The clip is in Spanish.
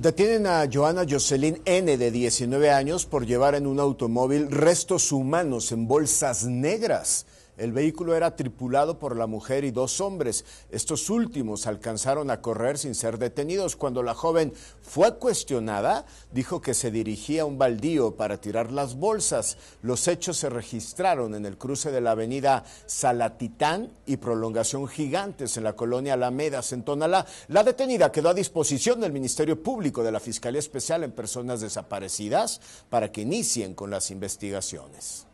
Detienen a Joana Jocelyn N. de 19 años por llevar en un automóvil restos humanos en bolsas negras. El vehículo era tripulado por la mujer y dos hombres. Estos últimos alcanzaron a correr sin ser detenidos. Cuando la joven fue cuestionada, dijo que se dirigía a un baldío para tirar las bolsas. Los hechos se registraron en el cruce de la avenida Salatitán y prolongación Gigantes en la colonia Alameda, en La detenida quedó a disposición del Ministerio Público de la Fiscalía Especial en Personas Desaparecidas para que inicien con las investigaciones.